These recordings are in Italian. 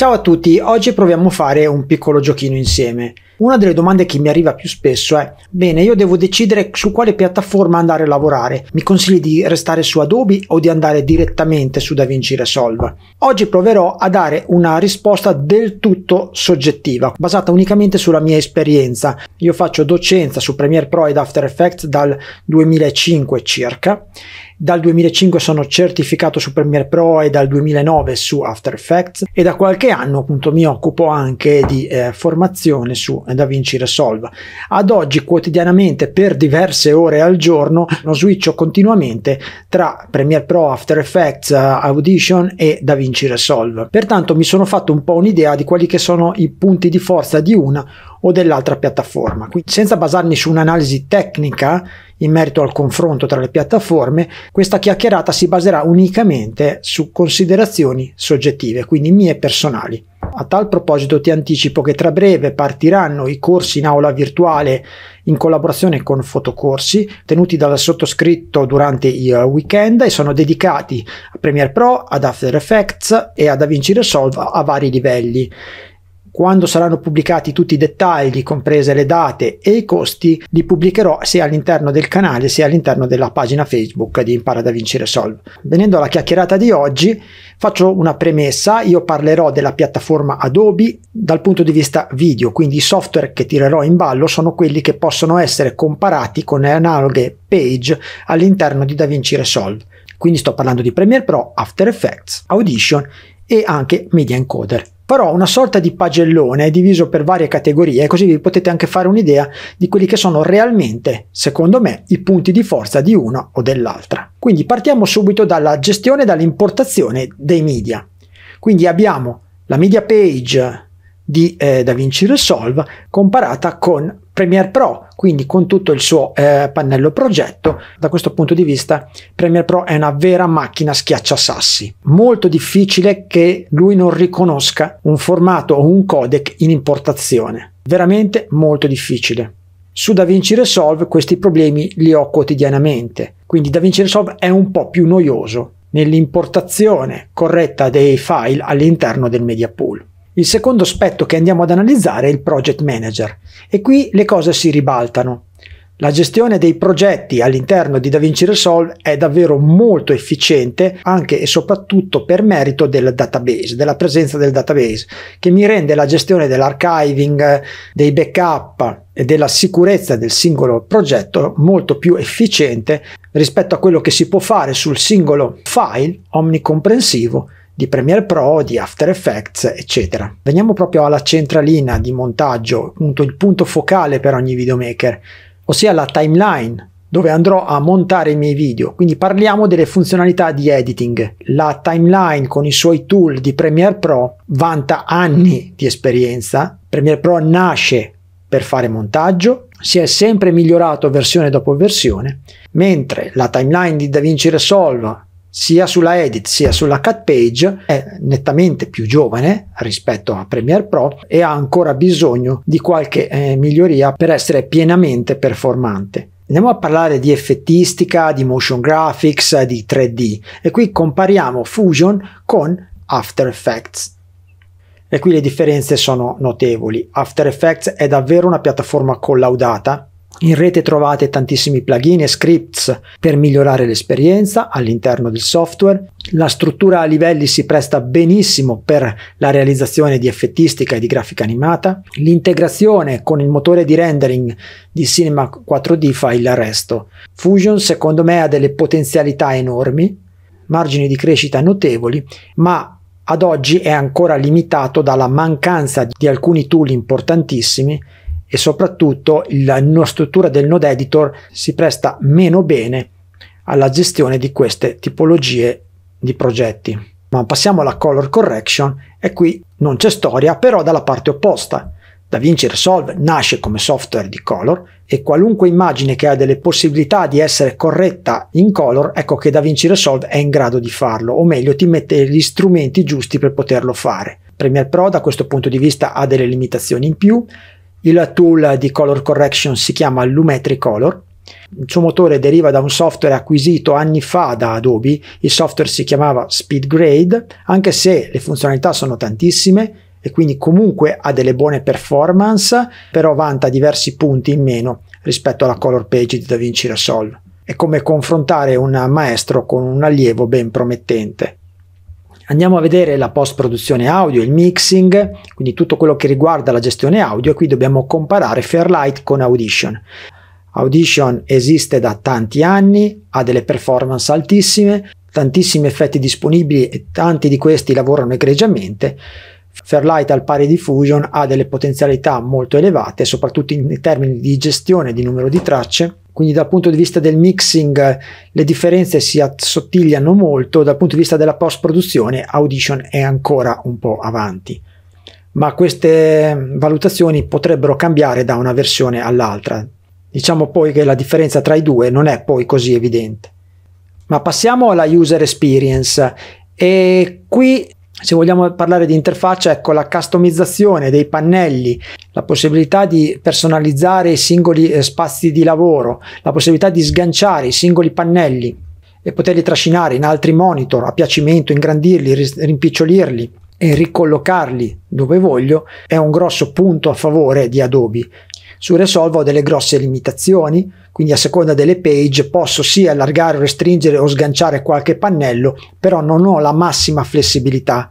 Ciao a tutti, oggi proviamo a fare un piccolo giochino insieme. Una delle domande che mi arriva più spesso è, bene, io devo decidere su quale piattaforma andare a lavorare, mi consigli di restare su Adobe o di andare direttamente su DaVinci Resolve? Oggi proverò a dare una risposta del tutto soggettiva, basata unicamente sulla mia esperienza. Io faccio docenza su Premiere Pro ed After Effects dal 2005 circa dal 2005 sono certificato su Premiere Pro e dal 2009 su After Effects e da qualche anno appunto mi occupo anche di eh, formazione su DaVinci Resolve. Ad oggi quotidianamente per diverse ore al giorno lo switcho continuamente tra Premiere Pro, After Effects, eh, Audition e DaVinci Resolve. Pertanto mi sono fatto un po' un'idea di quali che sono i punti di forza di una o dell'altra piattaforma. Quindi senza basarmi su un'analisi tecnica in merito al confronto tra le piattaforme, questa chiacchierata si baserà unicamente su considerazioni soggettive, quindi mie personali. A tal proposito ti anticipo che tra breve partiranno i corsi in aula virtuale in collaborazione con Fotocorsi, tenuti dal sottoscritto durante il weekend e sono dedicati a Premiere Pro, ad After Effects e ad DaVinci Resolve a vari livelli. Quando saranno pubblicati tutti i dettagli, comprese le date e i costi, li pubblicherò sia all'interno del canale sia all'interno della pagina Facebook di Impara da Vincere Solve. Venendo alla chiacchierata di oggi, faccio una premessa, io parlerò della piattaforma Adobe dal punto di vista video, quindi i software che tirerò in ballo sono quelli che possono essere comparati con le analoghe page all'interno di DaVinci Resolve. Quindi sto parlando di Premiere Pro, After Effects, Audition e anche Media Encoder però una sorta di pagellone diviso per varie categorie, così vi potete anche fare un'idea di quelli che sono realmente, secondo me, i punti di forza di una o dell'altra. Quindi partiamo subito dalla gestione e dall'importazione dei media. Quindi abbiamo la media page di eh, DaVinci Resolve comparata con Premiere Pro, quindi con tutto il suo eh, pannello progetto. Da questo punto di vista Premiere Pro è una vera macchina schiacciasassi. Molto difficile che lui non riconosca un formato o un codec in importazione. Veramente molto difficile. Su DaVinci Resolve questi problemi li ho quotidianamente, quindi DaVinci Resolve è un po' più noioso nell'importazione corretta dei file all'interno del media pool. Il secondo aspetto che andiamo ad analizzare è il project manager e qui le cose si ribaltano. La gestione dei progetti all'interno di DaVinci Resolve è davvero molto efficiente anche e soprattutto per merito del database, della presenza del database, che mi rende la gestione dell'archiving, dei backup e della sicurezza del singolo progetto molto più efficiente rispetto a quello che si può fare sul singolo file omnicomprensivo di Premiere Pro, di After Effects, eccetera. Veniamo proprio alla centralina di montaggio, appunto il punto focale per ogni videomaker, ossia la timeline dove andrò a montare i miei video. Quindi parliamo delle funzionalità di editing. La timeline con i suoi tool di Premiere Pro vanta anni di esperienza. Premiere Pro nasce per fare montaggio, si è sempre migliorato versione dopo versione, mentre la timeline di DaVinci Resolve sia sulla edit sia sulla cut page è nettamente più giovane rispetto a Premiere Pro e ha ancora bisogno di qualche eh, miglioria per essere pienamente performante. Andiamo a parlare di effettistica, di motion graphics, di 3D e qui compariamo Fusion con After Effects. E qui le differenze sono notevoli. After Effects è davvero una piattaforma collaudata in rete trovate tantissimi plugin e scripts per migliorare l'esperienza all'interno del software. La struttura a livelli si presta benissimo per la realizzazione di effettistica e di grafica animata. L'integrazione con il motore di rendering di Cinema 4D fa il resto. Fusion secondo me ha delle potenzialità enormi, margini di crescita notevoli, ma ad oggi è ancora limitato dalla mancanza di alcuni tool importantissimi e soprattutto la struttura del node editor si presta meno bene alla gestione di queste tipologie di progetti. Ma passiamo alla color correction e qui non c'è storia, però dalla parte opposta. DaVinci Resolve nasce come software di color e qualunque immagine che ha delle possibilità di essere corretta in color, ecco che DaVinci Resolve è in grado di farlo, o meglio ti mette gli strumenti giusti per poterlo fare. Premiere Pro da questo punto di vista ha delle limitazioni in più, il tool di color correction si chiama Lumetri Color. Il suo motore deriva da un software acquisito anni fa da Adobe, il software si chiamava SpeedGrade, anche se le funzionalità sono tantissime e quindi comunque ha delle buone performance, però vanta diversi punti in meno rispetto alla color page di DaVinci Resolve. È come confrontare un maestro con un allievo ben promettente. Andiamo a vedere la post produzione audio, il mixing, quindi tutto quello che riguarda la gestione audio e qui dobbiamo comparare Fairlight con Audition. Audition esiste da tanti anni, ha delle performance altissime, tantissimi effetti disponibili e tanti di questi lavorano egregiamente. Fairlight al pari di Fusion ha delle potenzialità molto elevate, soprattutto in termini di gestione di numero di tracce quindi dal punto di vista del mixing eh, le differenze si assottigliano molto, dal punto di vista della post produzione Audition è ancora un po' avanti, ma queste valutazioni potrebbero cambiare da una versione all'altra. Diciamo poi che la differenza tra i due non è poi così evidente. Ma passiamo alla user experience e qui se vogliamo parlare di interfaccia, ecco la customizzazione dei pannelli, la possibilità di personalizzare i singoli eh, spazi di lavoro, la possibilità di sganciare i singoli pannelli e poterli trascinare in altri monitor a piacimento, ingrandirli, rimpicciolirli e ricollocarli dove voglio, è un grosso punto a favore di Adobe. Su Resolve ho delle grosse limitazioni, quindi a seconda delle page posso sì allargare, restringere o sganciare qualche pannello, però non ho la massima flessibilità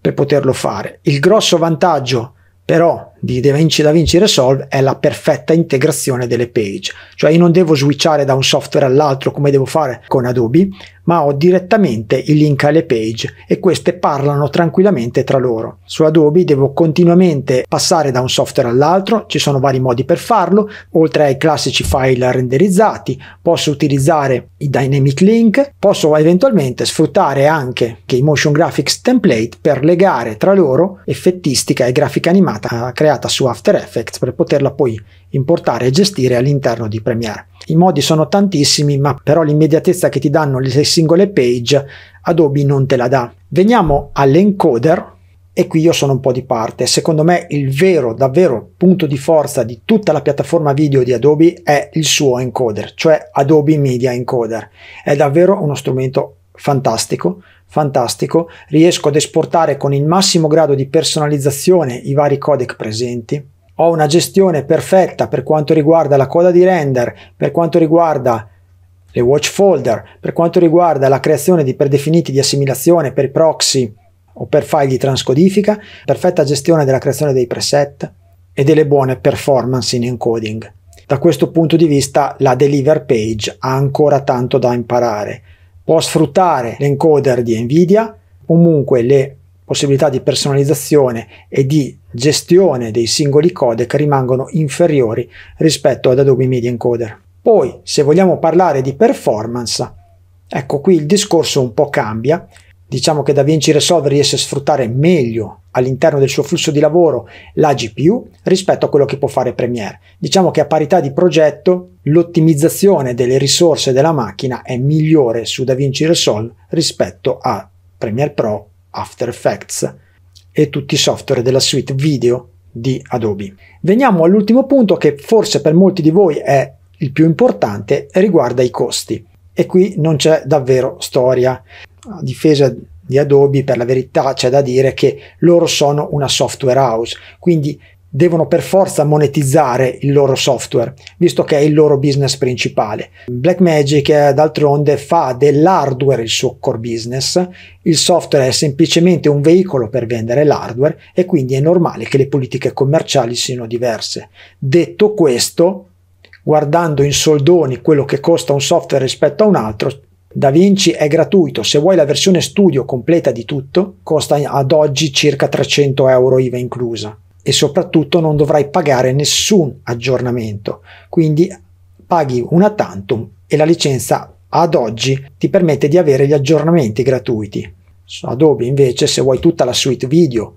per poterlo fare. Il grosso vantaggio però di Da Vinci Da Vinci Resolve è la perfetta integrazione delle page, cioè io non devo switchare da un software all'altro come devo fare con Adobe, ma ho direttamente i link alle page e queste parlano tranquillamente tra loro. Su Adobe devo continuamente passare da un software all'altro, ci sono vari modi per farlo, oltre ai classici file renderizzati, posso utilizzare i dynamic link, posso eventualmente sfruttare anche i motion graphics template per legare tra loro effettistica e grafica animata a creare creata su After Effects per poterla poi importare e gestire all'interno di Premiere. I modi sono tantissimi, ma però l'immediatezza che ti danno le singole page Adobe non te la dà. Veniamo all'encoder e qui io sono un po' di parte. Secondo me il vero, davvero punto di forza di tutta la piattaforma video di Adobe è il suo encoder, cioè Adobe Media Encoder. È davvero uno strumento fantastico, fantastico, riesco ad esportare con il massimo grado di personalizzazione i vari codec presenti, ho una gestione perfetta per quanto riguarda la coda di render, per quanto riguarda le watch folder, per quanto riguarda la creazione di predefiniti di assimilazione per proxy o per file di transcodifica, perfetta gestione della creazione dei preset e delle buone performance in encoding. Da questo punto di vista la deliver page ha ancora tanto da imparare può sfruttare l'encoder di Nvidia, comunque le possibilità di personalizzazione e di gestione dei singoli codec rimangono inferiori rispetto ad Adobe Media Encoder. Poi, se vogliamo parlare di performance, ecco qui il discorso un po' cambia Diciamo che DaVinci Resolve riesce a sfruttare meglio all'interno del suo flusso di lavoro la GPU rispetto a quello che può fare Premiere. Diciamo che a parità di progetto l'ottimizzazione delle risorse della macchina è migliore su DaVinci Resolve rispetto a Premiere Pro, After Effects e tutti i software della suite video di Adobe. Veniamo all'ultimo punto che forse per molti di voi è il più importante e riguarda i costi. E qui non c'è davvero storia a difesa di Adobe, per la verità c'è da dire che loro sono una software house, quindi devono per forza monetizzare il loro software, visto che è il loro business principale. Blackmagic d'altronde fa dell'hardware il suo core business, il software è semplicemente un veicolo per vendere l'hardware e quindi è normale che le politiche commerciali siano diverse. Detto questo, guardando in soldoni quello che costa un software rispetto a un altro, da Vinci è gratuito, se vuoi la versione studio completa di tutto, costa ad oggi circa 300 euro IVA inclusa e soprattutto non dovrai pagare nessun aggiornamento, quindi paghi una tantum e la licenza ad oggi ti permette di avere gli aggiornamenti gratuiti. Su Adobe invece se vuoi tutta la suite video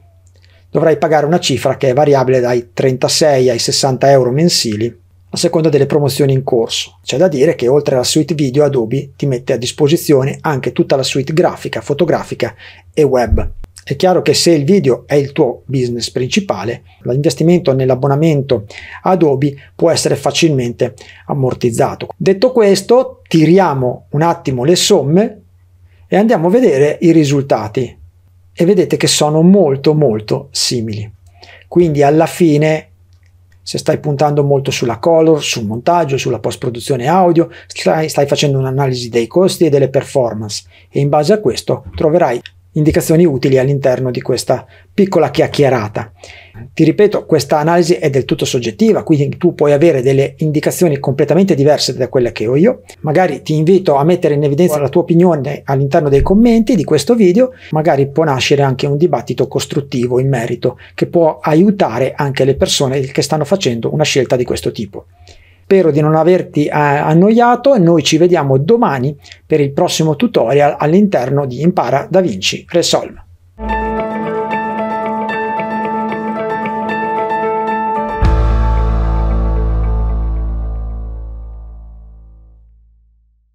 dovrai pagare una cifra che è variabile dai 36 ai 60 euro mensili a seconda delle promozioni in corso. C'è da dire che oltre alla suite video Adobe ti mette a disposizione anche tutta la suite grafica, fotografica e web. È chiaro che se il video è il tuo business principale, l'investimento nell'abbonamento Adobe può essere facilmente ammortizzato. Detto questo, tiriamo un attimo le somme e andiamo a vedere i risultati e vedete che sono molto molto simili. Quindi alla fine se stai puntando molto sulla color, sul montaggio, sulla post-produzione audio, stai, stai facendo un'analisi dei costi e delle performance e in base a questo troverai indicazioni utili all'interno di questa piccola chiacchierata. Ti ripeto, questa analisi è del tutto soggettiva, quindi tu puoi avere delle indicazioni completamente diverse da quelle che ho io. Magari ti invito a mettere in evidenza la tua opinione all'interno dei commenti di questo video, magari può nascere anche un dibattito costruttivo in merito che può aiutare anche le persone che stanno facendo una scelta di questo tipo. Spero di non averti eh, annoiato, noi ci vediamo domani per il prossimo tutorial all'interno di Impara Da Vinci Resolve.